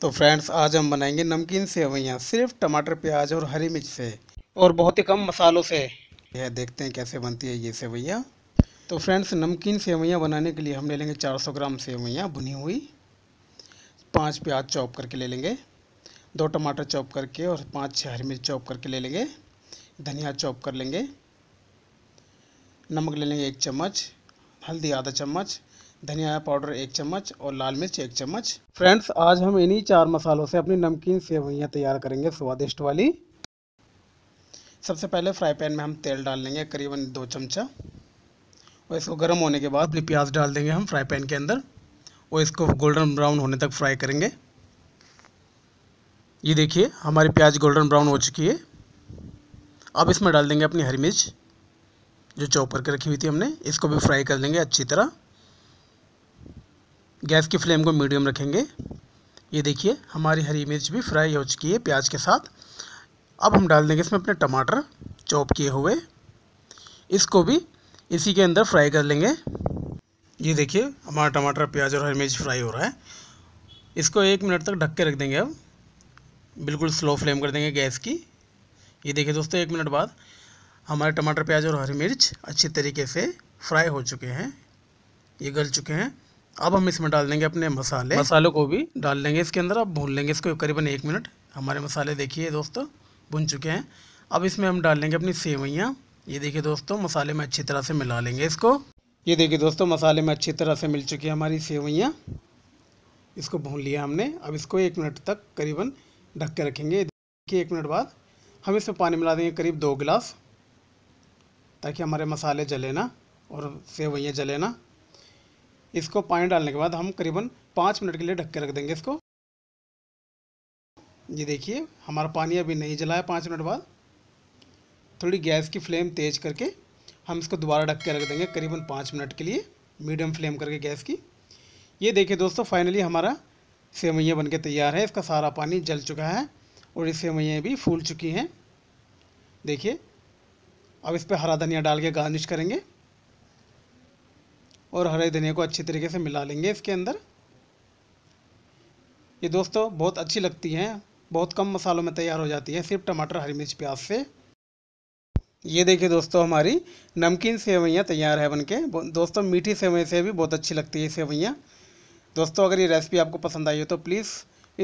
तो फ्रेंड्स आज हम बनाएंगे नमकीन सेवैयाँ सिर्फ टमाटर प्याज और हरी मिर्च से और बहुत ही कम मसालों से यह देखते हैं कैसे बनती है ये सेवैयाँ तो फ्रेंड्स नमकीन सेवैयाँ बनाने के लिए हम ले लेंगे 400 ग्राम सेवैयाँ भुनी हुई पाँच प्याज चॉप करके ले लेंगे दो टमाटर चॉप करके और पाँच छः हरी मिर्च चॉप करके ले लेंगे धनिया चॉप कर लेंगे नमक ले लेंगे एक चम्मच हल्दी आधा चम्मच धनिया पाउडर एक चम्मच और लाल मिर्च एक चम्मच फ्रेंड्स आज हम इन्हीं चार मसालों से अपनी नमकीन सेवैयाँ तैयार करेंगे स्वादिष्ट वाली सबसे पहले फ्राई पैन में हम तेल डाल लेंगे करीबन दो चमचा और इसको गर्म होने के बाद अपनी प्याज डाल देंगे हम फ्राई पैन के अंदर और इसको गोल्डन ब्राउन होने तक फ्राई करेंगे ये देखिए हमारी प्याज गोल्डन ब्राउन हो चुकी है अब इसमें डाल देंगे अपनी हरी मिर्च जो चॉप के रखी हुई थी हमने इसको भी फ्राई कर लेंगे अच्छी तरह गैस की फ्लेम को मीडियम रखेंगे ये देखिए हमारी हरी मिर्च भी फ्राई हो चुकी है प्याज के साथ अब हम डाल देंगे इसमें अपने टमाटर चॉप किए हुए इसको भी इसी के अंदर फ्राई कर लेंगे ये देखिए हमारा टमाटर प्याज और हरी मिर्च फ्राई हो रहा है इसको एक मिनट तक ढक के रख देंगे अब बिल्कुल स्लो फ्लेम कर देंगे गैस की ये देखिए दोस्तों एक मिनट बाद हमारे टमाटर प्याज और हरी मिर्च अच्छी तरीके से फ्राई हो चुके हैं ये गल चुके हैं अब हम इसमें डाल देंगे अपने मसाले मसालों को भी डाल देंगे इसके अंदर अब भून लेंगे इसको करीबन एक मिनट हमारे मसाले देखिए दोस्तों भुन चुके हैं अब इसमें हम डाल लेंगे अपनी सेवैयाँ ये देखिए दोस्तों मसाले में अच्छी तरह से मिला लेंगे इसको ये देखिए दोस्तों मसाले में अच्छी तरह से मिल चुकी है हमारी सेवैयाँ इसको भून लिया हमने अब इसको एक मिनट तक करीबन ढक के रखेंगे देखिए एक मिनट बाद हम इसमें पानी मिला देंगे करीब दो गिलास ताकि हमारे मसाले जले ना और सेवैयाँ जले ना इसको पानी डालने के बाद हम करीबन पाँच मिनट के लिए ढक के रख देंगे इसको ये देखिए हमारा पानी अभी नहीं जला है पाँच मिनट बाद थोड़ी गैस की फ्लेम तेज़ करके हम इसको दोबारा ढक के रख देंगे करीबन पाँच मिनट के लिए मीडियम फ्लेम करके गैस की ये देखिए दोस्तों फाइनली हमारा सेवैया बन के तैयार है इसका सारा पानी जल चुका है और ये सेवैयाँ भी फूल चुकी हैं देखिए अब इस पर हरा धनिया डाल के गार्निश करेंगे और हरे धनिया को अच्छी तरीके से मिला लेंगे इसके अंदर ये दोस्तों बहुत अच्छी लगती हैं बहुत कम मसालों में तैयार हो जाती है सिर्फ टमाटर हरी मिर्च प्याज से ये देखिए दोस्तों हमारी नमकीन सेवैयाँ तैयार है बनके दोस्तों मीठी सेवैया से भी बहुत अच्छी लगती है सेवैयाँ दोस्तों अगर ये रेसिपी आपको पसंद आई हो तो प्लीज़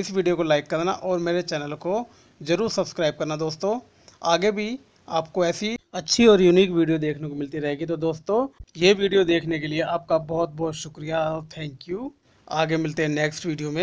इस वीडियो को लाइक करना और मेरे चैनल को ज़रूर सब्सक्राइब करना दोस्तों आगे भी आपको ऐसी अच्छी और यूनिक वीडियो देखने को मिलती रहेगी तो दोस्तों ये वीडियो देखने के लिए आपका बहुत बहुत शुक्रिया और थैंक यू आगे मिलते हैं नेक्स्ट वीडियो में